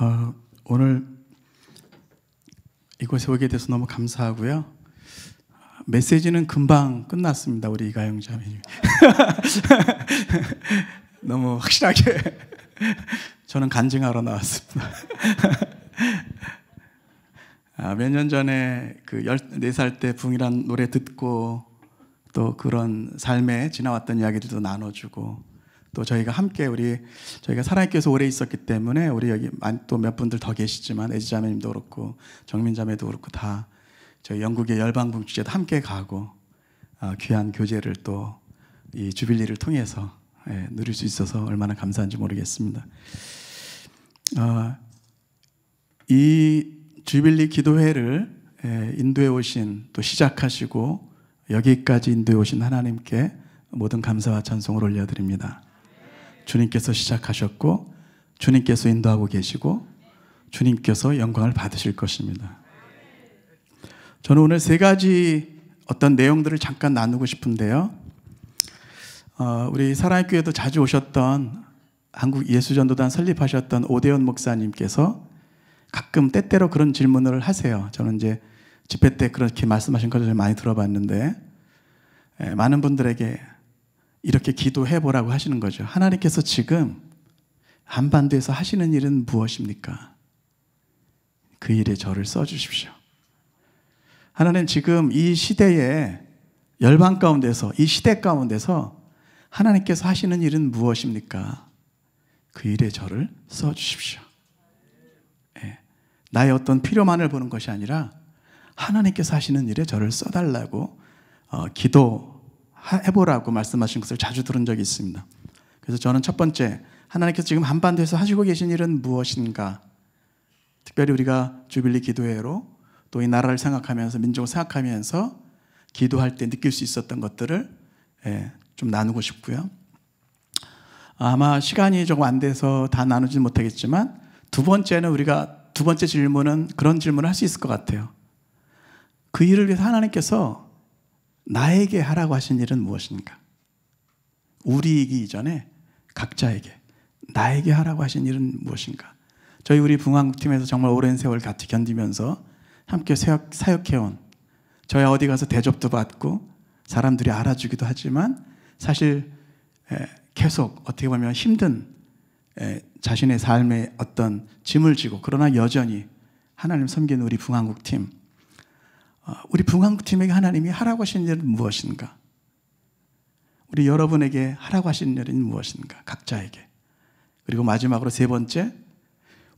어, 오늘 이곳에 오게 돼서 너무 감사하고요. 메시지는 금방 끝났습니다. 우리 이가영 자매님. 너무 확실하게 저는 간증하러 나왔습니다. 아, 몇년 전에 그 14살 때 붕이란 노래 듣고 또 그런 삶에 지나왔던 이야기들도 나눠주고 또 저희가 함께 우리 저희가 사랑교에서 오래 있었기 때문에 우리 여기 또 몇 분들 더 계시지만 애지자매님도 그렇고 정민자매도 그렇고 다 저희 영국의 열방봉지제도 함께 가고 어, 귀한 교제를 또 이 주빌리를 통해서 예, 누릴 수 있어서 얼마나 감사한지 모르겠습니다. 어, 이 주빌리 기도회를 예, 인도해 오신 또 시작하시고 여기까지 인도해 오신 하나님께 모든 감사와 찬송을 올려드립니다. 주님께서 시작하셨고 주님께서 인도하고 계시고 주님께서 영광을 받으실 것입니다. 저는 오늘 세 가지 어떤 내용들을 잠깐 나누고 싶은데요. 어, 우리 사랑의 교회도 자주 오셨던 한국 예수전도단 설립하셨던 오대현 목사님께서 가끔 때때로 그런 질문을 하세요. 저는 이제 집회 때 그렇게 말씀하신 것을 많이 들어봤는데 예, 많은 분들에게 이렇게 기도해 보라고 하시는 거죠. 하나님께서 지금 한반도에서 하시는 일은 무엇입니까? 그 일에 저를 써 주십시오. 하나님 지금 이 시대에 열방 가운데서 이 시대 가운데서 하나님께서 하시는 일은 무엇입니까? 그 일에 저를 써 주십시오. 네. 예. 나의 어떤 필요만을 보는 것이 아니라 하나님께서 하시는 일에 저를 써달라고 어, 기도 해보라고 말씀하신 것을 자주 들은 적이 있습니다. 그래서 저는 첫 번째 하나님께서 지금 한반도에서 하시고 계신 일은 무엇인가? 특별히 우리가 주빌리 기도회로 또 이 나라를 생각하면서 민족을 생각하면서 기도할 때 느낄 수 있었던 것들을 예, 좀 나누고 싶고요. 아마 시간이 조금 안 돼서 다 나누진 못하겠지만 두 번째는 우리가 두 번째 질문은 그런 질문을 할 수 있을 것 같아요. 그 일을 위해서 하나님께서 나에게 하라고 하신 일은 무엇인가? 우리이기 이전에 각자에게 나에게 하라고 하신 일은 무엇인가? 저희 우리 붕한국팀에서 정말 오랜 세월 같이 견디면서 함께 사역, 사역해온 저야 어디 가서 대접도 받고 사람들이 알아주기도 하지만 사실 계속 어떻게 보면 힘든 자신의 삶의 어떤 짐을 지고 그러나 여전히 하나님 섬기는 우리 붕한국팀 어, 우리 분광팀에게 하나님이 하라고 하신 일은 무엇인가? 우리 여러분에게 하라고 하신 일은 무엇인가? 각자에게. 그리고 마지막으로 세 번째,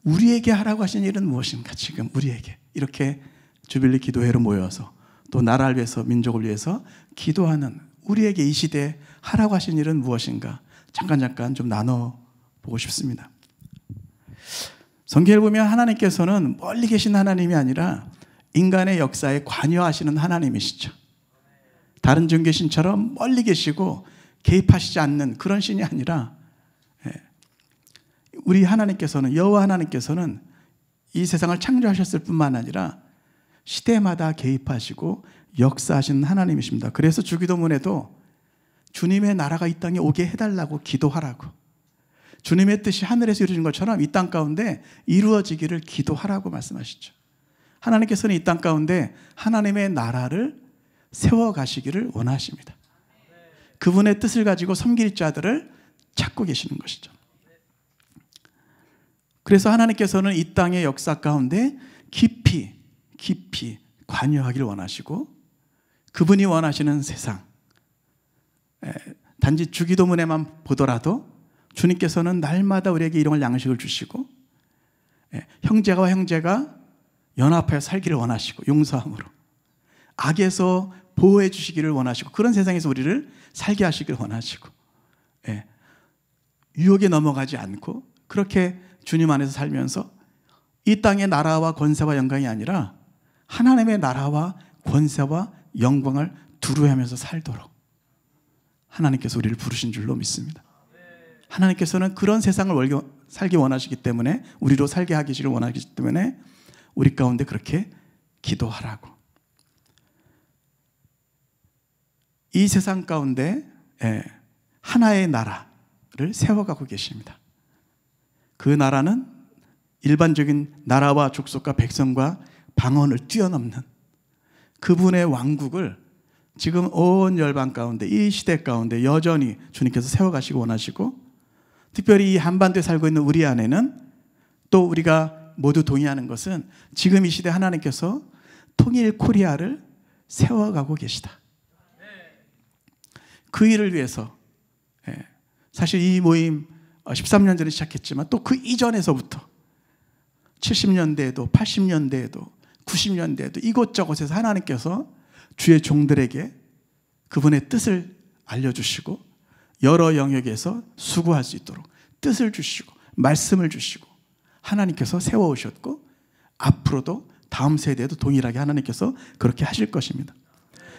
우리에게 하라고 하신 일은 무엇인가? 지금 우리에게. 이렇게 주빌리 기도회로 모여서 또 나라를 위해서, 민족을 위해서 기도하는 우리에게 이 시대에 하라고 하신 일은 무엇인가? 잠깐, 잠깐 좀 나눠보고 싶습니다. 성경을 보면 하나님께서는 멀리 계신 하나님이 아니라 인간의 역사에 관여하시는 하나님이시죠. 다른 종교신처럼 멀리 계시고 개입하시지 않는 그런 신이 아니라 예, 우리 하나님께서는 여호와 하나님께서는 이 세상을 창조하셨을 뿐만 아니라 시대마다 개입하시고 역사하시는 하나님이십니다. 그래서 주기도문에도 주님의 나라가 이 땅에 오게 해달라고 기도하라고 주님의 뜻이 하늘에서 이루어진 것처럼 이 땅 가운데 이루어지기를 기도하라고 말씀하시죠. 하나님께서는 이 땅 가운데 하나님의 나라를 세워 가시기를 원하십니다. 그분의 뜻을 가지고 섬길 자들을 찾고 계시는 것이죠. 그래서 하나님께서는 이 땅의 역사 가운데 깊이 깊이 관여하기를 원하시고 그분이 원하시는 세상 단지 주기도문에만 보더라도 주님께서는 날마다 우리에게 이용할 양식을 주시고 형제와 형제가 연합하여 살기를 원하시고 용서함으로 악에서 보호해 주시기를 원하시고 그런 세상에서 우리를 살게 하시길 원하시고 예. 유혹에 넘어가지 않고 그렇게 주님 안에서 살면서 이 땅의 나라와 권세와 영광이 아니라 하나님의 나라와 권세와 영광을 두루하면서 살도록 하나님께서 우리를 부르신 줄로 믿습니다. 하나님께서는 그런 세상을 살기 원하시기 때문에 우리로 살게 하기를 원하시기 때문에 우리 가운데 그렇게 기도하라고. 이 세상 가운데 예, 하나의 나라를 세워가고 계십니다. 그 나라는 일반적인 나라와 족속과 백성과 방언을 뛰어넘는 그분의 왕국을 지금 온 열방 가운데 이 시대 가운데 여전히 주님께서 세워가시고 원하시고 특별히 이 한반도에 살고 있는 우리 안에는 또 우리가 모두 동의하는 것은 지금 이 시대 하나님께서 통일 코리아를 세워가고 계시다. 그 일을 위해서 예, 사실 이 모임 13년 어, 전에 시작했지만 또 그 이전에서부터 70년대에도 80년대에도 90년대에도 이곳저곳에서 하나님께서 주의 종들에게 그분의 뜻을 알려주시고 여러 영역에서 수고할 수 있도록 뜻을 주시고 말씀을 주시고 하나님께서 세워 오셨고 앞으로도 다음 세대에도 동일하게 하나님께서 그렇게 하실 것입니다.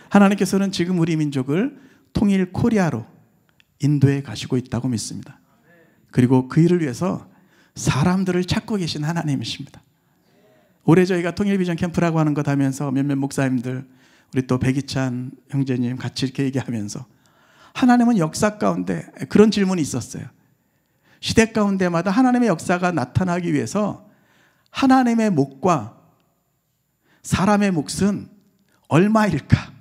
하나님께서는 지금 우리 민족을 통일 코리아로 인도해 가시고 있다고 믿습니다. 그리고 그 일을 위해서 사람들을 찾고 계신 하나님이십니다. 올해 저희가 통일 비전 캠프라고 하는 것 하면서 몇몇 목사님들 우리 또 백이찬 형제님 같이 이렇게 얘기하면서 하나님은 역사 가운데 그런 질문이 있었어요. 시대 가운데마다 하나님의 역사가 나타나기 위해서 하나님의 목과 사람의 몫은 얼마일까?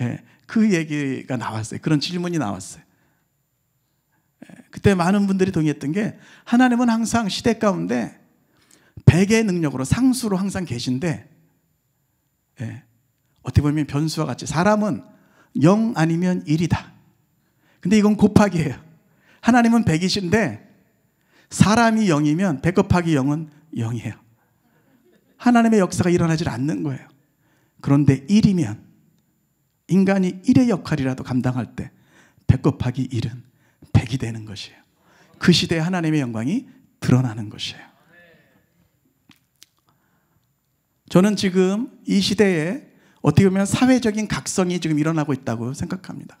예, 그 얘기가 나왔어요. 그런 질문이 나왔어요. 예, 그때 많은 분들이 동의했던 게 하나님은 항상 시대 가운데 백의 능력으로 상수로 항상 계신데 예, 어떻게 보면 변수와 같이 사람은 0 아니면 1이다. 근데 이건 곱하기예요. 하나님은 100이신데 사람이 0이면 100 곱하기 0은 0이에요. 하나님의 역사가 일어나질 않는 거예요. 그런데 1이면 인간이 1의 역할이라도 감당할 때100 곱하기 1은 100이 되는 것이에요. 그 시대에 하나님의 영광이 드러나는 것이에요. 저는 지금 이 시대에 어떻게 보면 사회적인 각성이 지금 일어나고 있다고 생각합니다.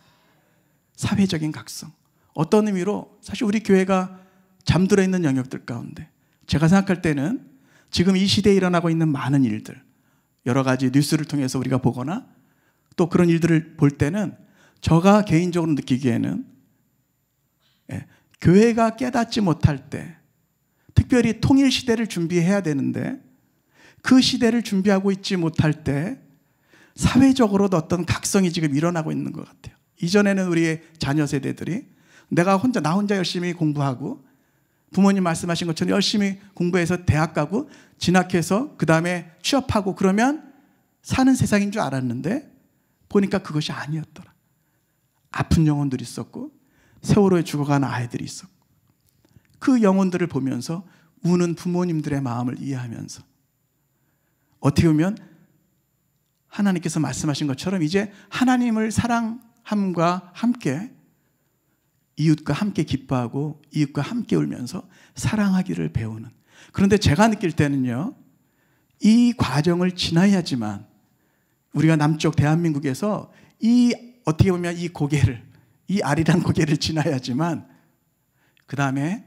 사회적인 각성. 어떤 의미로 사실 우리 교회가 잠들어 있는 영역들 가운데 제가 생각할 때는 지금 이 시대에 일어나고 있는 많은 일들 여러 가지 뉴스를 통해서 우리가 보거나 또 그런 일들을 볼 때는 저가 개인적으로 느끼기에는 예, 교회가 깨닫지 못할 때 특별히 통일 시대를 준비해야 되는데 그 시대를 준비하고 있지 못할 때 사회적으로도 어떤 각성이 지금 일어나고 있는 것 같아요. 이전에는 우리의 자녀 세대들이 내가 혼자 나 혼자 열심히 공부하고 부모님 말씀하신 것처럼 열심히 공부해서 대학 가고 진학해서 그다음에 취업하고 그러면 사는 세상인 줄 알았는데 보니까 그것이 아니었더라. 아픈 영혼들이 있었고 세월호에 죽어가는 아이들이 있었고 그 영혼들을 보면서 우는 부모님들의 마음을 이해하면서 어떻게 보면 하나님께서 말씀하신 것처럼 이제 하나님을 사랑함과 함께 이웃과 함께 기뻐하고 이웃과 함께 울면서 사랑하기를 배우는. 그런데 제가 느낄 때는요, 이 과정을 지나야지만 우리가 남쪽 대한민국에서 이 어떻게 보면 이 고개를, 이 아리랑 고개를 지나야지만 그 다음에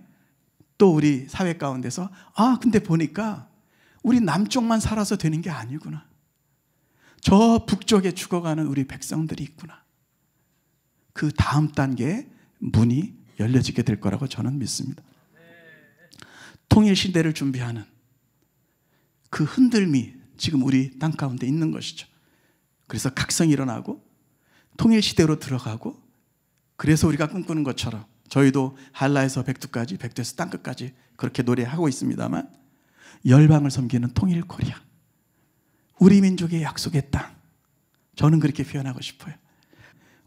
또 우리 사회 가운데서 아, 근데 보니까 우리 남쪽만 살아서 되는 게 아니구나. 저 북쪽에 죽어가는 우리 백성들이 있구나. 그 다음 단계 문이 열려지게 될 거라고 저는 믿습니다. 통일 시대를 준비하는 그 흔들미 지금 우리 땅 가운데 있는 것이죠. 그래서 각성이 일어나고 통일 시대로 들어가고 그래서 우리가 꿈꾸는 것처럼 저희도 한라에서 백두까지 백두에서 땅끝까지 그렇게 노래하고 있습니다만 열방을 섬기는 통일 코리아 우리 민족의 약속의 땅 저는 그렇게 표현하고 싶어요.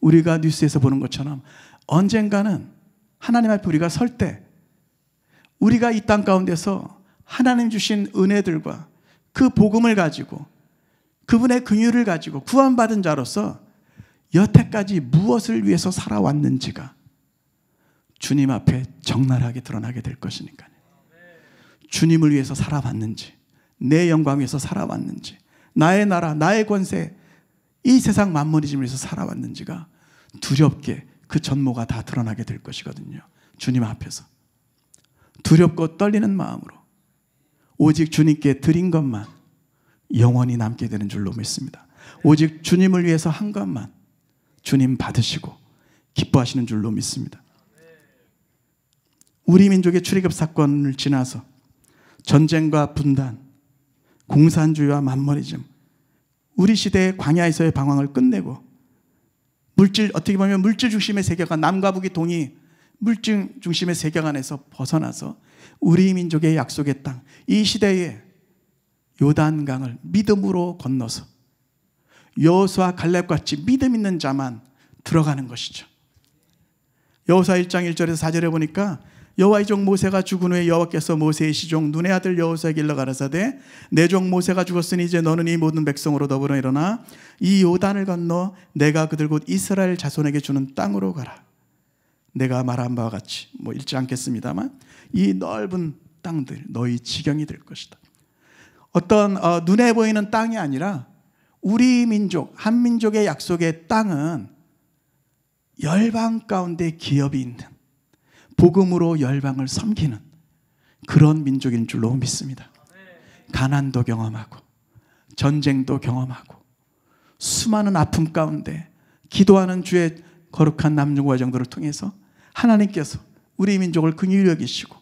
우리가 뉴스에서 보는 것처럼 언젠가는 하나님 앞에 우리가 설 때 우리가 이 땅 가운데서 하나님 주신 은혜들과 그 복음을 가지고 그분의 긍휼을 가지고 구원받은 자로서 여태까지 무엇을 위해서 살아왔는지가 주님 앞에 적나라하게 드러나게 될 것이니까요. 주님을 위해서 살아왔는지, 내 영광 위해서 살아왔는지, 나의 나라, 나의 권세, 이 세상 만물이 지면서 살아왔는지가 두렵게 그 전모가 다 드러나게 될 것이거든요. 주님 앞에서. 두렵고 떨리는 마음으로 오직 주님께 드린 것만 영원히 남게 되는 줄로 믿습니다. 오직 주님을 위해서 한 것만 주님 받으시고 기뻐하시는 줄로 믿습니다. 우리 민족의 출애굽 사건을 지나서 전쟁과 분단, 공산주의와 맞머리즘, 우리 시대의 광야에서의 방황을 끝내고 물질 어떻게 보면 물질 중심의 세계관 남과 북이 동이 물질 중심의 세계관에서 벗어나서 우리 민족의 약속의 땅 이 시대에 요단강을 믿음으로 건너서 여호수아 갈렙같이 믿음 있는 자만 들어가는 것이죠. 여호수아 1장 1절에서 4절에 보니까 여호와의 종 모세가 죽은 후에 여호와께서 모세의 시종 눈의 아들 여호수에게 일러 가라사대 내 종 모세가 죽었으니 이제 너는 이 모든 백성으로 더불어 일어나 이 요단을 건너 내가 그들 곧 이스라엘 자손에게 주는 땅으로 가라. 내가 말한 바와 같이 뭐 읽지 않겠습니다만 이 넓은 땅들 너희 지경이 될 것이다. 어떤 어, 눈에 보이는 땅이 아니라 우리 민족 한민족의 약속의 땅은 열방 가운데 기업이 있는 복음으로 열방을 섬기는 그런 민족인 줄로 믿습니다. 가난도 경험하고 전쟁도 경험하고 수많은 아픔 가운데 기도하는 주의 거룩한 남중과정도를 통해서 하나님께서 우리 민족을 긍휼히 여기시고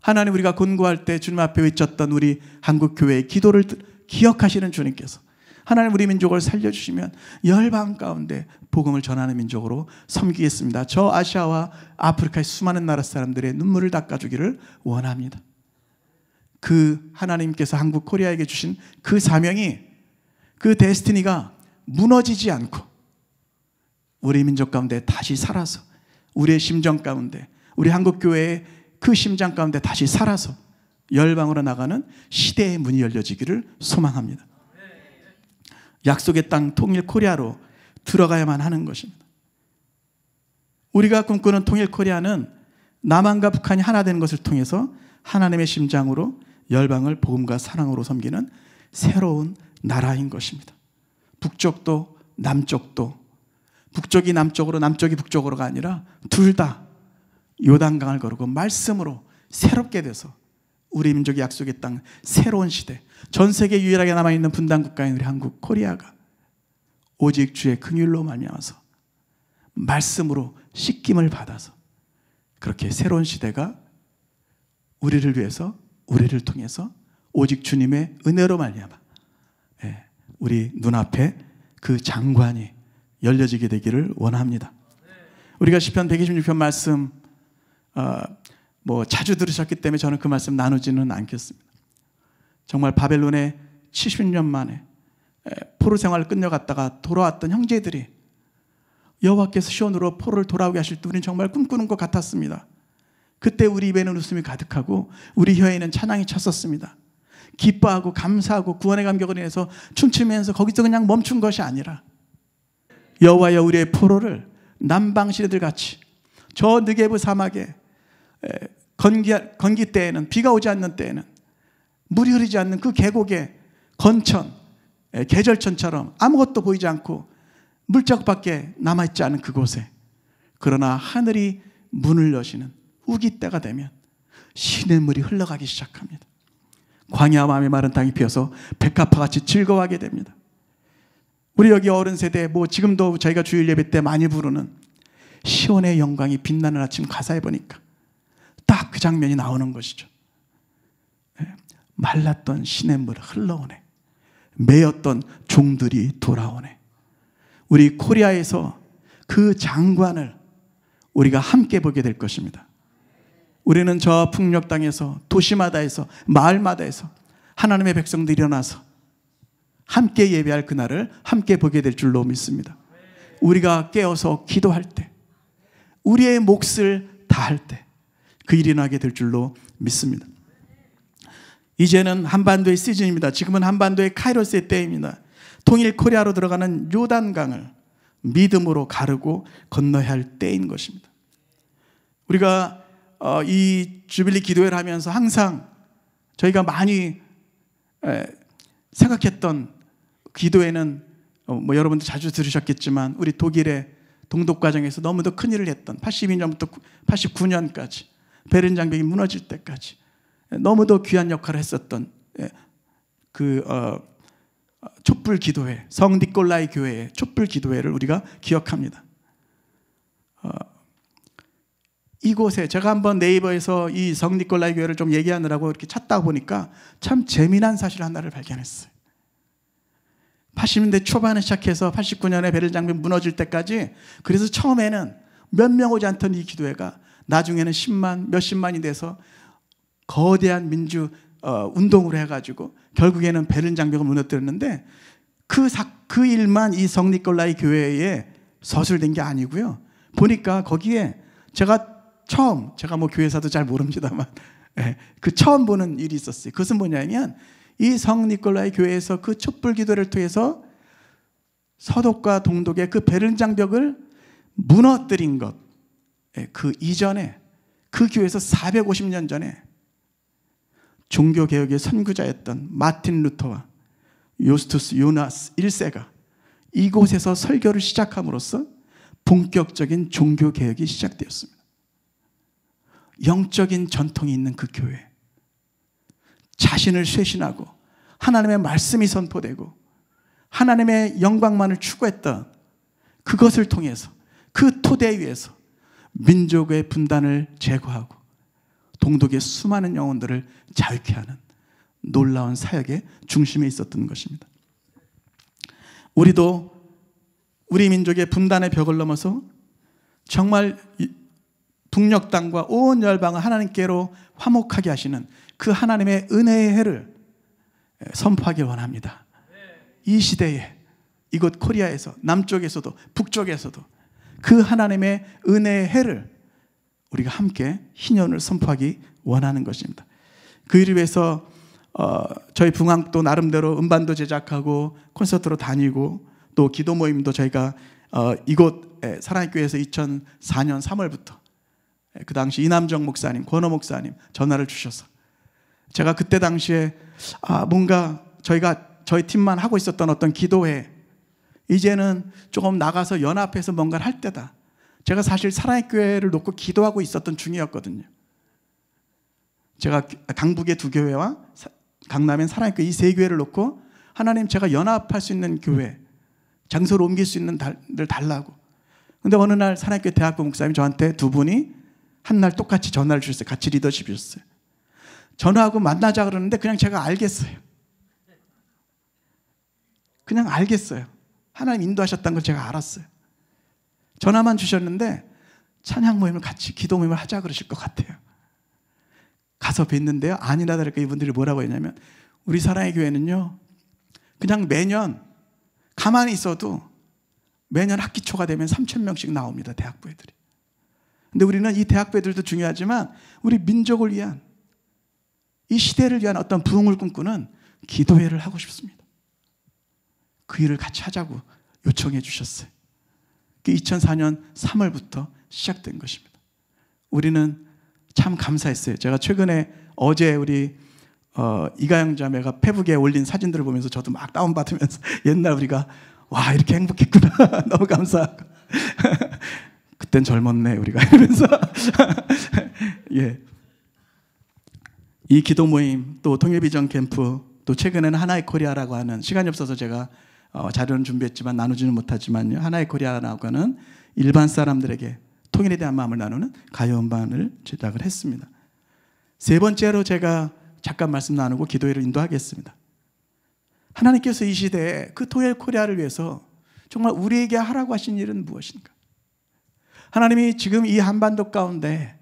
하나님 우리가 권고할 때 주님 앞에 외쳤던 우리 한국 교회의 기도를 기억하시는 주님께서 하나님 우리 민족을 살려주시면 열방 가운데 복음을 전하는 민족으로 섬기겠습니다. 저 아시아와 아프리카의 수많은 나라 사람들의 눈물을 닦아주기를 원합니다. 그 하나님께서 한국 코리아에게 주신 그 사명이 그 데스티니가 무너지지 않고 우리 민족 가운데 다시 살아서 우리의 심정 가운데 우리 한국 교회의 그 심장 가운데 다시 살아서 열방으로 나가는 시대의 문이 열려지기를 소망합니다. 약속의 땅 통일 코리아로 들어가야만 하는 것입니다. 우리가 꿈꾸는 통일 코리아는 남한과 북한이 하나 되는 것을 통해서 하나님의 심장으로 열방을 복음과 사랑으로 섬기는 새로운 나라인 것입니다. 북쪽도 남쪽도 북쪽이 남쪽으로 남쪽이 북쪽으로가 아니라 둘 다 요단강을 거르고 말씀으로 새롭게 돼서 우리 민족의 약속의 땅, 새로운 시대, 전 세계 유일하게 남아있는 분단 국가인 우리 한국, 코리아가 오직 주의 긍휼로 말미암아서 말씀으로 씻김을 받아서 그렇게 새로운 시대가 우리를 위해서, 우리를 통해서 오직 주님의 은혜로 말미암아 예, 우리 눈앞에 그 장관이 열려지게 되기를 원합니다. 우리가 시편 126편 말씀 어, 뭐 자주 들으셨기 때문에 저는 그 말씀 나누지는 않겠습니다. 정말 바벨론에 70년 만에 포로 생활을 끝내갔다가 돌아왔던 형제들이 여호와께서 시온으로 포로를 돌아오게 하실 때 우리는 정말 꿈꾸는 것 같았습니다. 그때 우리 입에는 웃음이 가득하고 우리 혀에는 찬양이 찼었습니다. 기뻐하고 감사하고 구원의 감격을 인해서 춤추면서 거기서 그냥 멈춘 것이 아니라 여호와여 우리의 포로를 남방시대들 같이 저 느게브 사막에 건기, 건기 때에는 비가 오지 않는 때에는 물이 흐르지 않는 그 계곡에 건천, 계절천처럼 아무것도 보이지 않고 물적밖에 남아있지 않은 그곳에 그러나 하늘이 문을 여시는 우기 때가 되면 시냇물이 흘러가기 시작합니다. 광야 와 마음이 마른 땅이 피어서 백합화같이 즐거워하게 됩니다. 우리 여기 어른 세대 뭐 지금도 저희가 주일 예배 때 많이 부르는 시온의 영광이 빛나는 아침 가사에 보니까 그 장면이 나오는 것이죠. 예, 말랐던 시냇물 흘러오네. 매였던 종들이 돌아오네. 우리 코리아에서 그 장관을 우리가 함께 보게 될 것입니다. 우리는 저 풍력 땅에서 도시마다에서 마을마다에서 하나님의 백성들이 일어나서 함께 예배할 그날을 함께 보게 될 줄로 믿습니다. 우리가 깨어서 기도할 때, 우리의 몫을 다할 때, 그 일이 나게 될 줄로 믿습니다. 이제는 한반도의 시즌입니다. 지금은 한반도의 카이로스의 때입니다. 통일 코리아로 들어가는 요단강을 믿음으로 가르고 건너야 할 때인 것입니다. 우리가 어, 이 주빌리 기도회를 하면서 항상 저희가 많이 생각했던 기도회는 어, 뭐 여러분들 자주 들으셨겠지만 우리 독일의 동독 과정에서 너무도 큰 일을 했던 82년부터 89년까지 베른 장벽이 무너질 때까지 예, 너무도 귀한 역할을 했었던 예, 그 어, 촛불 기도회, 성 니콜라이 교회의 촛불 기도회를 우리가 기억합니다. 어, 이곳에 제가 한번 네이버에서 이 성 니콜라이 교회를 좀 얘기하느라고 이렇게 찾다 보니까 참 재미난 사실 하나를 발견했어요. 80년대 초반에 시작해서 89년에 베를장벽 무너질 때까지 그래서 처음에는 몇 명 오지 않던 이 기도회가 나중에는 10만, 몇십만이 돼서 거대한 민주 어, 운동으로 해가지고 결국에는 베른 장벽을 무너뜨렸는데 그, 사, 그 일만 이성립콜라이 교회에 서술된 게 아니고요. 보니까 거기에 제가 처음, 제가 뭐 교회사도 잘 모릅니다만, 예, 그 처음 보는 일이 있었어요. 그것은 뭐냐면 이성립콜라이 교회에서 그 촛불 기도를 통해서 서독과 동독의 그 베른 장벽을 무너뜨린 것. 예, 그 이전에 그 교회에서 450년 전에 종교개혁의 선구자였던 마틴 루터와 요스투스 요나스 1세가 이곳에서 설교를 시작함으로써 본격적인 종교개혁이 시작되었습니다. 영적인 전통이 있는 그 교회. 자신을 쇄신하고 하나님의 말씀이 선포되고 하나님의 영광만을 추구했던 그것을 통해서 그 토대 위에서 민족의 분단을 제거하고 동독의 수많은 영혼들을 자유케 하는 놀라운 사역의 중심에 있었던 것입니다. 우리도 우리 민족의 분단의 벽을 넘어서 정말 북녘 땅과 온 열방을 하나님께로 화목하게 하시는 그 하나님의 은혜의 해를 선포하기 원합니다. 이 시대에 이곳 코리아에서 남쪽에서도 북쪽에서도 그 하나님의 은혜의 해를 우리가 함께 희년을 선포하기 원하는 것입니다. 그 일을 위해서 어, 저희 붕항도 나름대로 음반도 제작하고 콘서트로 다니고 또 기도 모임도 저희가 어, 이곳 사랑의 교회에서 2004년 3월부터 그 당시 이남정 목사님, 권호 목사님 전화를 주셔서 제가 그때 당시에 아, 뭔가 저희가 저희 팀만 하고 있었던 어떤 기도회 이제는 조금 나가서 연합해서 뭔가를 할 때다. 제가 사실 사랑의 교회를 놓고 기도하고 있었던 중이었거든요. 제가 강북의 두 교회와 강남의 사랑의 교회 이 세 교회를 놓고 하나님 제가 연합할 수 있는 교회 장소를 옮길 수 있는 날 달라고. 근데 어느 날 사랑의 교회 대학부 목사님이 저한테 두 분이 한 날 똑같이 전화를 주셨어요. 같이 리더십 주셨어요. 전화하고 만나자 그러는데 그냥 제가 알겠어요. 그냥 알겠어요. 하나님 인도하셨다는 걸 제가 알았어요. 전화만 주셨는데 찬양 모임을 같이 기도 모임을 하자 그러실 것 같아요. 가서 뵀는데요. 아니라 다를까 이분들이 뭐라고 했냐면 우리 사랑의 교회는요. 그냥 매년 가만히 있어도 매년 학기 초가 되면 3천 명씩 나옵니다. 대학부애들이. 근데 우리는 이 대학부애들도 중요하지만 우리 민족을 위한 이 시대를 위한 어떤 부흥을 꿈꾸는 기도회를 하고 싶습니다. 그 일을 같이 하자고 요청해 주셨어요. 2004년 그 3월부터 시작된 것입니다. 우리는 참 감사했어요. 제가 최근에 어제 우리 어, 이가영 자매가 페북에 올린 사진들을 보면서 저도 막 다운받으면서 옛날 우리가 와 이렇게 행복했구나 너무 감사하고 그땐 젊었네 우리가 이러면서 예. 이 기도 모임 또 통일비전 캠프 또 최근에는 하나의 코리아라고 하는 시간이 없어서 제가 어, 자료는 준비했지만 나누지는 못하지만요. 하나의 코리아라고는 일반 사람들에게 통일에 대한 마음을 나누는 가요 음반을 제작을 했습니다. 세 번째로 제가 잠깐 말씀 나누고 기도회를 인도하겠습니다. 하나님께서 이 시대에 그 통일 코리아를 위해서 정말 우리에게 하라고 하신 일은 무엇인가? 하나님이 지금 이 한반도 가운데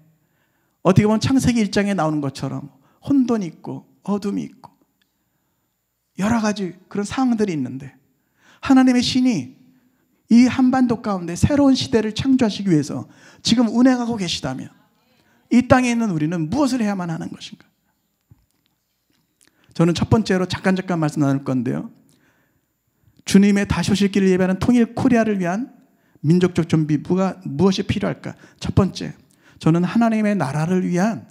어떻게 보면 창세기 일장에 나오는 것처럼 혼돈이 있고 어둠이 있고 여러 가지 그런 상황들이 있는데 하나님의 신이 이 한반도 가운데 새로운 시대를 창조하시기 위해서 지금 운행하고 계시다면 이 땅에 있는 우리는 무엇을 해야만 하는 것인가? 저는 첫 번째로 잠깐 잠깐 말씀 나눌 건데요. 주님의 다시 오실 길을 예배하는 통일 코리아를 위한 민족적 준비 무가 무엇이 필요할까? 첫 번째, 저는 하나님의 나라를 위한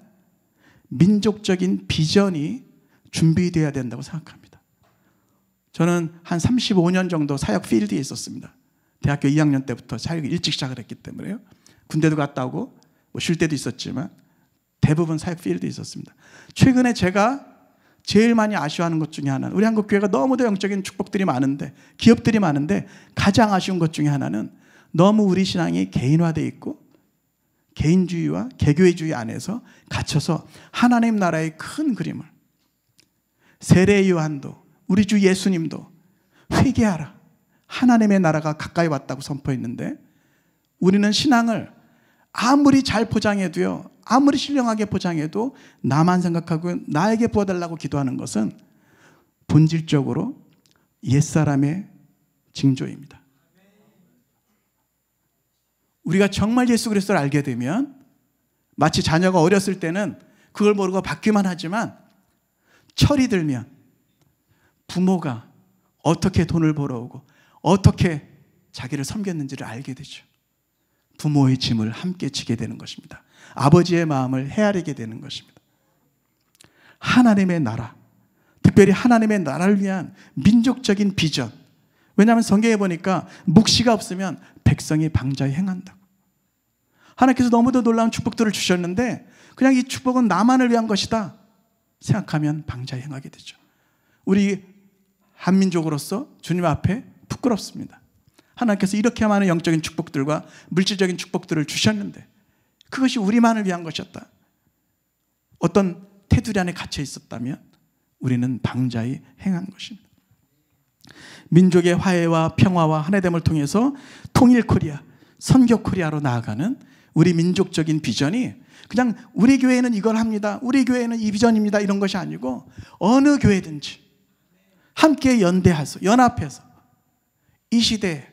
민족적인 비전이 준비되어야 된다고 생각합니다. 저는 한 35년 정도 사역 필드에 있었습니다. 대학교 2학년 때부터 사역이 일찍 시작을 했기 때문에요. 군대도 갔다 오고 뭐쉴 때도 있었지만 대부분 사역 필드에 있었습니다. 최근에 제가 제일 많이 아쉬워하는 것 중에 하나는 우리 한국 교회가 너무도 영적인 축복들이 많은데 기업들이 많은데 가장 아쉬운 것 중에 하나는 너무 우리 신앙이 개인화되어 있고 개인주의와 개교회주의 안에서 갇혀서 하나님 나라의 큰 그림을 세례 요한도 우리 주 예수님도 회개하라. 하나님의 나라가 가까이 왔다고 선포했는데 우리는 신앙을 아무리 잘 포장해도요, 아무리 신령하게 포장해도 나만 생각하고 나에게 부어달라고 기도하는 것은 본질적으로 옛사람의 징조입니다. 우리가 정말 예수 그리스도를 알게 되면 마치 자녀가 어렸을 때는 그걸 모르고 받기만 하지만 철이 들면 부모가 어떻게 돈을 벌어오고 어떻게 자기를 섬겼는지를 알게 되죠. 부모의 짐을 함께 지게 되는 것입니다. 아버지의 마음을 헤아리게 되는 것입니다. 하나님의 나라, 특별히 하나님의 나라를 위한 민족적인 비전. 왜냐하면 성경에 보니까 묵시가 없으면 백성이 방자에 행한다고. 하나님께서 너무도 놀라운 축복들을 주셨는데 그냥 이 축복은 나만을 위한 것이다 생각하면 방자에 행하게 되죠. 우리 한민족으로서 주님 앞에 부끄럽습니다. 하나님께서 이렇게 많은 영적인 축복들과 물질적인 축복들을 주셨는데 그것이 우리만을 위한 것이었다. 어떤 테두리 안에 갇혀 있었다면 우리는 방자히 행한 것입니다. 민족의 화해와 평화와 한해됨을 통해서 통일 코리아, 선교 코리아로 나아가는 우리 민족적인 비전이 그냥 우리 교회는 이걸 합니다. 우리 교회는 이 비전입니다. 이런 것이 아니고 어느 교회든지 함께 연대하소. 연합해서 이 시대에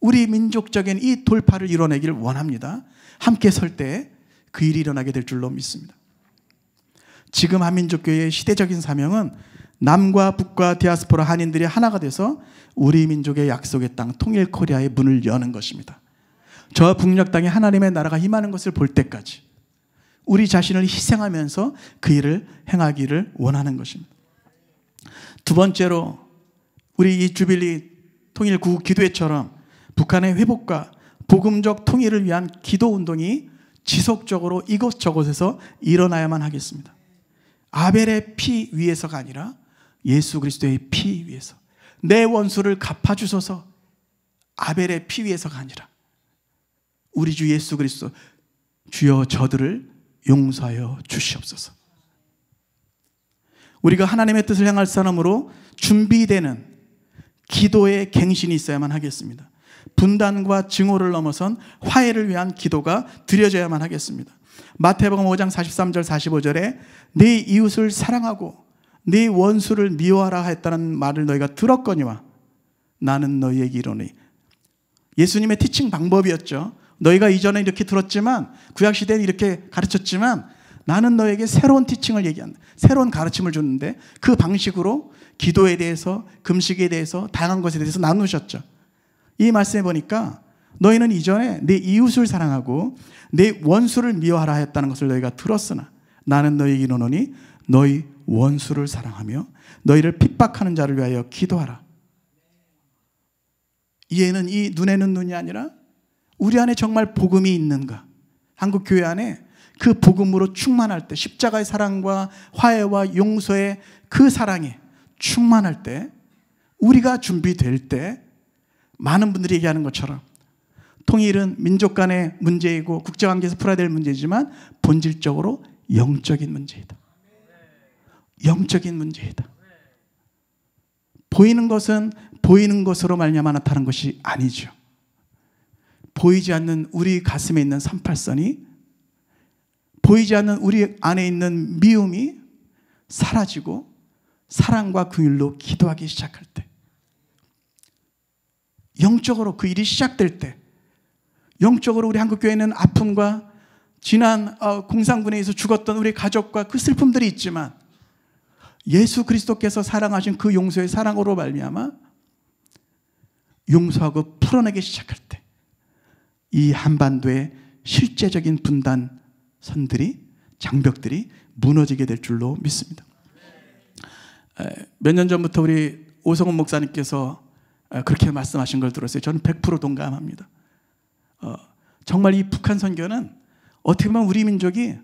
우리 민족적인 이 돌파를 이뤄내기를 원합니다. 함께 설 때 그 일이 일어나게 될 줄로 믿습니다. 지금 한민족교회의 시대적인 사명은 남과 북과 디아스포라 한인들이 하나가 돼서 우리 민족의 약속의 땅 통일 코리아의 문을 여는 것입니다. 저 북녘 땅에 하나님의 나라가 임하는 것을 볼 때까지 우리 자신을 희생하면서 그 일을 행하기를 원하는 것입니다. 두 번째로 우리 이 주빌리 통일 구국 기도회처럼 북한의 회복과 복음적 통일을 위한 기도 운동이 지속적으로 이곳저곳에서 일어나야만 하겠습니다. 아벨의 피 위에서가 아니라 예수 그리스도의 피 위에서 내 원수를 갚아 주소서. 아벨의 피 위에서가 아니라 우리 주 예수 그리스도 주여 저들을 용서하여 주시옵소서. 우리가 하나님의 뜻을 향할 사람으로 준비되는 기도의 갱신이 있어야만 하겠습니다. 분단과 증오를 넘어선 화해를 위한 기도가 드려져야만 하겠습니다. 마태복음 5장 43절 45절에 네 이웃을 사랑하고 네 원수를 미워하라 했다는 말을 너희가 들었거니와 나는 너희에게 이르니 예수님의 티칭 방법이었죠. 너희가 이전에 이렇게 들었지만 구약 시대는 이렇게 가르쳤지만 나는 너에게 새로운 티칭을 얘기한다. 새로운 가르침을 주는데 그 방식으로 기도에 대해서 금식에 대해서 다양한 것에 대해서 나누셨죠. 이 말씀에 보니까 너희는 이전에 내 이웃을 사랑하고 내 원수를 미워하라 했다는 것을 너희가 들었으나 나는 너희에게 이르노니 너희 원수를 사랑하며 너희를 핍박하는 자를 위하여 기도하라. 이에는 이 눈에는 눈이 아니라 우리 안에 정말 복음이 있는가? 한국 교회 안에 그 복음으로 충만할 때 십자가의 사랑과 화해와 용서의 그 사랑에 충만할 때 우리가 준비될 때 많은 분들이 얘기하는 것처럼 통일은 민족 간의 문제이고 국제관계에서 풀어야 될 문제지만 본질적으로 영적인 문제이다. 영적인 문제이다. 보이는 것은 보이는 것으로 말미암아 나타난 것이 아니죠. 보이지 않는 우리 가슴에 있는 삼팔선이 보이지 않는 우리 안에 있는 미움이 사라지고 사랑과 그 일로 기도하기 시작할 때 영적으로 그 일이 시작될 때 영적으로 우리 한국교회는 아픔과 지난 어, 공산군에서 의해 죽었던 우리 가족과 그 슬픔들이 있지만 예수 그리스도께서 사랑하신 그 용서의 사랑으로 말미암아 용서하고 풀어내기 시작할 때 이 한반도의 실제적인 분단 선들이 장벽들이 무너지게 될 줄로 믿습니다. 몇 년 전부터 우리 오성훈 목사님께서 그렇게 말씀하신 걸 들었어요. 저는 100% 동감합니다. 어, 정말 이 북한 선교는 어떻게 보면 우리 민족이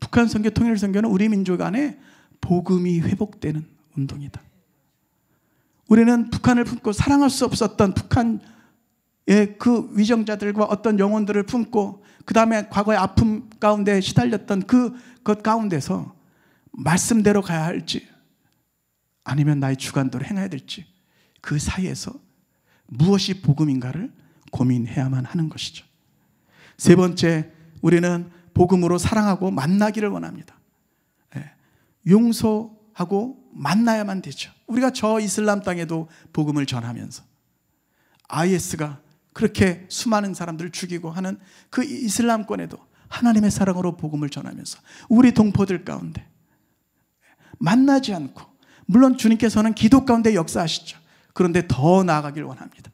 북한 선교 통일 선교는 우리 민족 안에 복음이 회복되는 운동이다. 우리는 북한을 품고 사랑할 수 없었던 북한의 그 위정자들과 어떤 영혼들을 품고 그 다음에 과거의 아픔 가운데 시달렸던 그 것 가운데서 말씀대로 가야 할지 아니면 나의 주관대로 행해야 될지 그 사이에서 무엇이 복음인가를 고민해야만 하는 것이죠. 세 번째, 우리는 복음으로 사랑하고 만나기를 원합니다. 예, 용서하고 만나야만 되죠. 우리가 저 이슬람 땅에도 복음을 전하면서 IS가 그렇게 수많은 사람들을 죽이고 하는 그 이슬람권에도 하나님의 사랑으로 복음을 전하면서 우리 동포들 가운데 만나지 않고 물론 주님께서는 기도 가운데 역사하시죠. 그런데 더 나아가길 원합니다.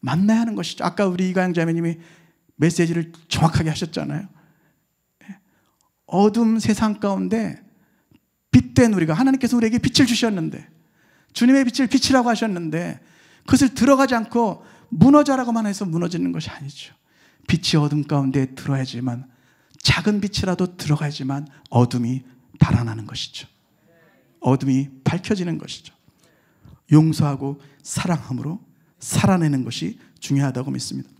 만나야 하는 것이죠. 아까 우리 이가영 자매님이 메시지를 정확하게 하셨잖아요. 예. 어둠 세상 가운데 빛된 우리가 하나님께서 우리에게 빛을 주셨는데 주님의 빛을 빛이라고 하셨는데 그것을 들어가지 않고 무너져라고만 해서 무너지는 것이 아니죠. 빛이 어둠 가운데 들어야지만 작은 빛이라도 들어가야지만 어둠이 달아나는 것이죠. 어둠이 밝혀지는 것이죠. 용서하고 사랑함으로 살아내는 것이 중요하다고 믿습니다.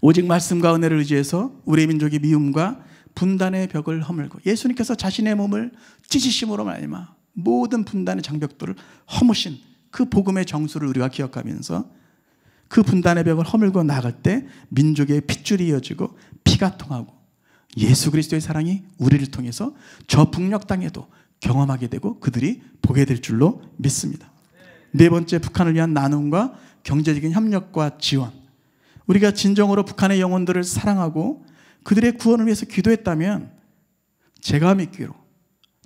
오직 말씀과 은혜를 의지해서 우리 민족의 미움과 분단의 벽을 허물고 예수님께서 자신의 몸을 찢으심으로 말미암아 모든 분단의 장벽들을 허무신 그 복음의 정수를 우리가 기억하면서 그 분단의 벽을 허물고 나갈때 민족의 핏줄이 이어지고 피가 통하고 예수 그리스도의 사랑이 우리를 통해서 저 북녘 땅에도 경험하게 되고 그들이 보게 될 줄로 믿습니다. 네 번째 북한을 위한 나눔과 경제적인 협력과 지원. 우리가 진정으로 북한의 영혼들을 사랑하고 그들의 구원을 위해서 기도했다면 제가 믿기로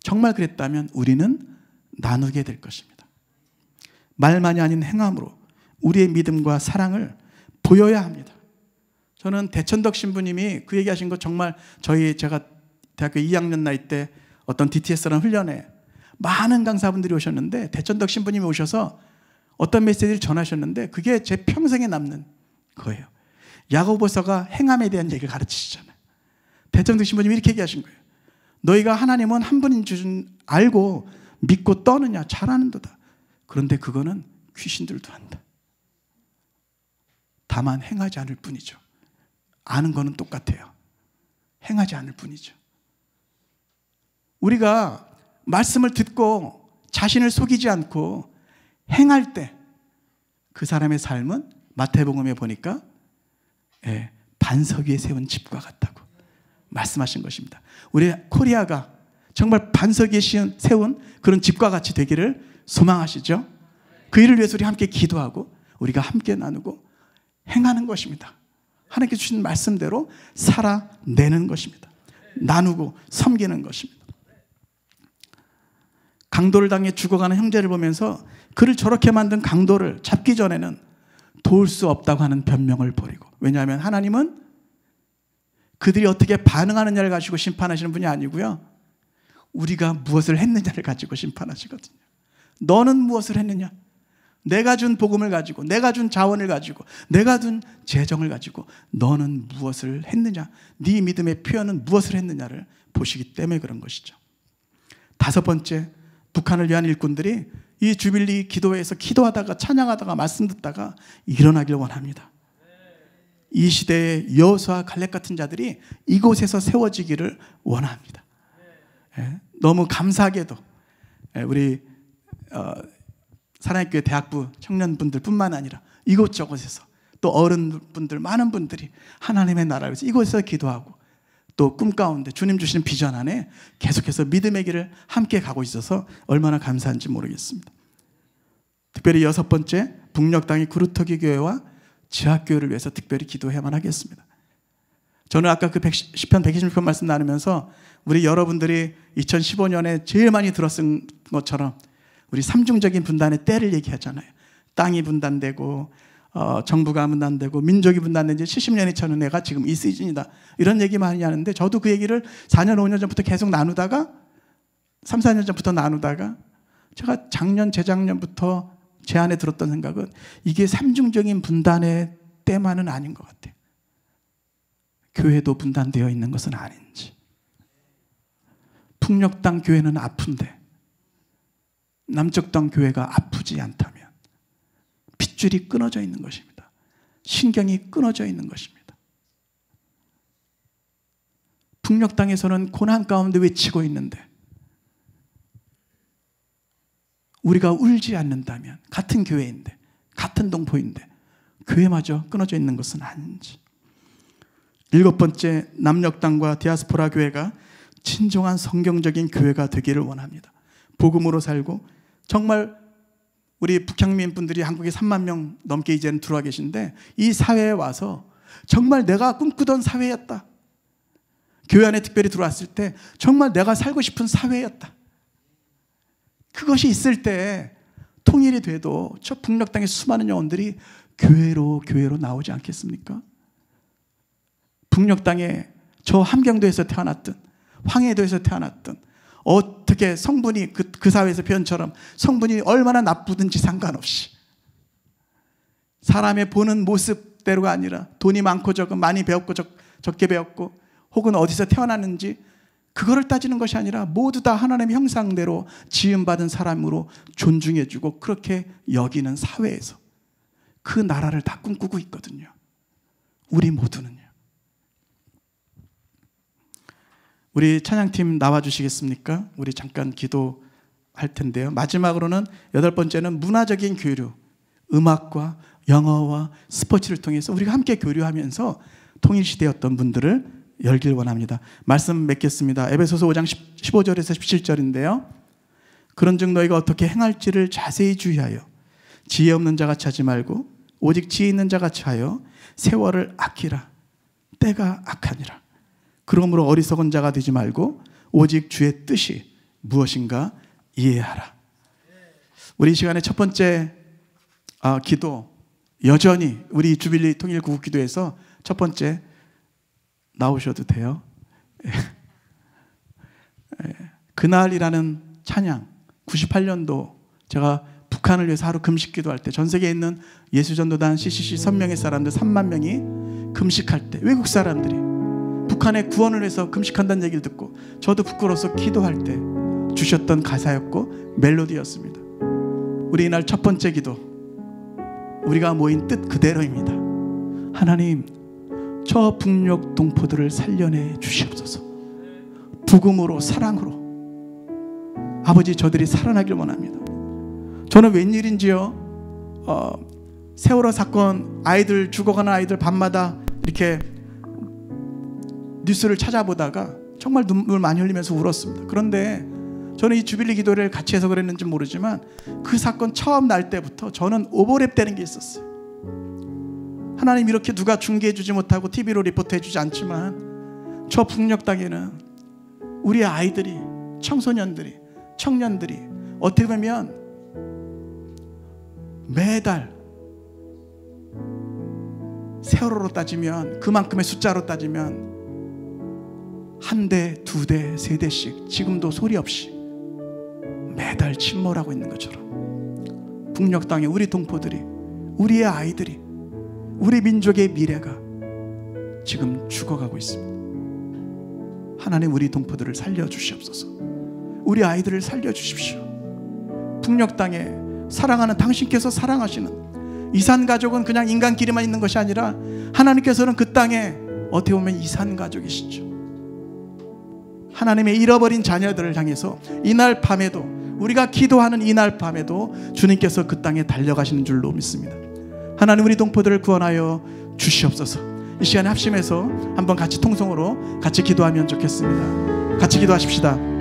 정말 그랬다면 우리는 나누게 될 것입니다. 말만이 아닌 행함으로 우리의 믿음과 사랑을 보여야 합니다. 저는 대천덕 신부님이 그 얘기하신 거 정말 저희 제가 대학교 2학년 나이 때 어떤 DTS라는 훈련에 많은 강사분들이 오셨는데 대천덕 신부님이 오셔서 어떤 메시지를 전하셨는데 그게 제 평생에 남는 거예요. 야고보서가 행함에 대한 얘기를 가르치시잖아요. 대천덕 신부님이 이렇게 얘기하신 거예요. 너희가 하나님은 한 분인 줄 알고 믿고 떠느냐 잘하는도다. 그런데 그거는 귀신들도 한다. 다만 행하지 않을 뿐이죠. 아는 거는 똑같아요. 행하지 않을 뿐이죠. 우리가 말씀을 듣고 자신을 속이지 않고 행할 때 그 사람의 삶은 마태복음에 보니까 예, 반석 위에 세운 집과 같다고 말씀하신 것입니다. 우리 코리아가 정말 반석 위에 세운 그런 집과 같이 되기를 소망하시죠. 그 일을 위해서 우리 함께 기도하고 우리가 함께 나누고 행하는 것입니다. 하나님께 주신 말씀대로 살아내는 것입니다. 나누고 섬기는 것입니다. 강도를 당해 죽어가는 형제를 보면서 그를 저렇게 만든 강도를 잡기 전에는 도울 수 없다고 하는 변명을 버리고 왜냐하면 하나님은 그들이 어떻게 반응하느냐를 가지고 심판하시는 분이 아니고요. 우리가 무엇을 했느냐를 가지고 심판하시거든요. 너는 무엇을 했느냐? 내가 준 복음을 가지고, 내가 준 자원을 가지고, 내가 준 재정을 가지고 너는 무엇을 했느냐? 네 믿음의 표현은 무엇을 했느냐를 보시기 때문에 그런 것이죠. 다섯 번째, 북한을 위한 일꾼들이 이 주빌리 기도회에서 기도하다가 찬양하다가 말씀 듣다가 일어나길 원합니다. 이 시대의 여수와 갈렙 같은 자들이 이곳에서 세워지기를 원합니다. 예, 너무 감사하게도 예, 우리 어, 사랑교회 의 대학부 청년분들뿐만 아니라 이곳저곳에서 또 어른분들 많은 분들이 하나님의 나라를 위해서 이곳에서 기도하고 또 꿈 가운데 주님 주시는 비전 안에 계속해서 믿음의 길을 함께 가고 있어서 얼마나 감사한지 모르겠습니다. 특별히 여섯 번째 북녘땅의 구루터기 교회와 지학교회를 위해서 특별히 기도해야만 하겠습니다. 저는 아까 그 110편, 126편 말씀 나누면서 우리 여러분들이 2015년에 제일 많이 들었은 것처럼 우리 삼중적인 분단의 때를 얘기하잖아요. 땅이 분단되고 어, 정부가 분단되고 민족이 분단된 지 70년이 차는 내가 지금 이 시즌이다. 이런 얘기 많이 하는데 저도 그 얘기를 4년 5년 전부터 계속 나누다가 3, 4년 전부터 나누다가 제가 작년 재작년부터 제 안에 들었던 생각은 이게 삼중적인 분단의 때만은 아닌 것 같아요. 교회도 분단되어 있는 것은 아닌지. 풍력당 교회는 아픈데 남쪽 땅 교회가 아프지 않다면 핏줄이 끊어져 있는 것입니다. 신경이 끊어져 있는 것입니다. 북녘 땅에서는 고난 가운데 외치고 있는데 우리가 울지 않는다면 같은 교회인데 같은 동포인데 교회마저 끊어져 있는 것은 아닌지. 일곱 번째 남녘 땅과 디아스포라 교회가 친정한 성경적인 교회가 되기를 원합니다. 복음으로 살고 정말 우리 북향민 분들이 한국에 3만 명 넘게 이제는 들어와 계신데 이 사회에 와서 정말 내가 꿈꾸던 사회였다. 교회 안에 특별히 들어왔을 때 정말 내가 살고 싶은 사회였다. 그것이 있을 때 통일이 돼도 저 북녘 땅의 수많은 영혼들이 교회로 교회로 나오지 않겠습니까? 북녘 땅에 저 함경도에서 태어났든 황해도에서 태어났든 어떻게 성분이 그, 그 사회에서 표현처럼 성분이 얼마나 나쁘든지 상관없이 사람의 보는 모습대로가 아니라 돈이 많고 적은 많이 배웠고 적, 적게 배웠고 혹은 어디서 태어났는지 그거를 따지는 것이 아니라 모두 다 하나님의 형상대로 지음받은 사람으로 존중해주고 그렇게 여기는 사회에서 그 나라를 다 꿈꾸고 있거든요. 우리 모두는 우리 찬양팀 나와 주시겠습니까? 우리 잠깐 기도할 텐데요. 마지막으로는 여덟 번째는 문화적인 교류. 음악과 영어와 스포츠를 통해서 우리가 함께 교류하면서 통일시대였던 분들을 열길 원합니다. 말씀 맺겠습니다. 에베소서 5장 15절에서 17절인데요. 그런 즉 너희가 어떻게 행할지를 자세히 주의하여 지혜 없는 자같이 하지 말고 오직 지혜 있는 자같이 하여 세월을 아끼라 때가 악하니라. 그러므로 어리석은 자가 되지 말고 오직 주의 뜻이 무엇인가 이해하라. 우리 시간의 첫 번째 아, 기도 여전히 우리 주빌리 통일 구국 기도에서 첫 번째 나오셔도 돼요. 예. 그날이라는 찬양 98년도 제가 북한을 위해서 하루 금식 기도할 때 전 세계에 있는 예수전도단 CCC 선명의 사람들 3만 명이 금식할 때 외국 사람들이 북한의 구원을 해서 금식한다는 얘기를 듣고 저도 부끄러워서 기도할 때 주셨던 가사였고 멜로디였습니다. 우리 이날 첫 번째 기도 우리가 모인 뜻 그대로입니다. 하나님 저 북녘 동포들을 살려내 주시옵소서. 부금으로 사랑으로 아버지 저들이 살아나길 원합니다. 저는 웬일인지요 어, 세월호 사건 아이들 죽어가는 아이들 밤마다 이렇게 뉴스를 찾아보다가 정말 눈물 많이 흘리면서 울었습니다. 그런데 저는 이 주빌리 기도를 같이 해서 그랬는지 모르지만 그 사건 처음 날 때부터 저는 오버랩 되는 게 있었어요. 하나님 이렇게 누가 중계해 주지 못하고 TV로 리포트해 주지 않지만 저 북녘 땅에는 우리 아이들이 청소년들이 청년들이 어떻게 보면 매달 세월호로 따지면 그만큼의 숫자로 따지면 한 대, 두 대, 세 대씩 지금도 소리 없이 매달 침몰하고 있는 것처럼 북녘 땅의 우리 동포들이 우리의 아이들이 우리 민족의 미래가 지금 죽어가고 있습니다. 하나님 우리 동포들을 살려 주시옵소서. 우리 아이들을 살려 주십시오. 북녘 땅에 사랑하는 당신께서 사랑하시는 이산 가족은 그냥 인간끼리만 있는 것이 아니라 하나님께서는 그 땅에 어떻게 보면 이산 가족이시죠. 하나님의 잃어버린 자녀들을 향해서 이날 밤에도 우리가 기도하는 이날 밤에도 주님께서 그 땅에 달려가시는 줄로 믿습니다. 하나님 우리 동포들을 구원하여 주시옵소서. 이 시간에 합심해서 한번 같이 통성으로 같이 기도하면 좋겠습니다. 같이 기도하십시다.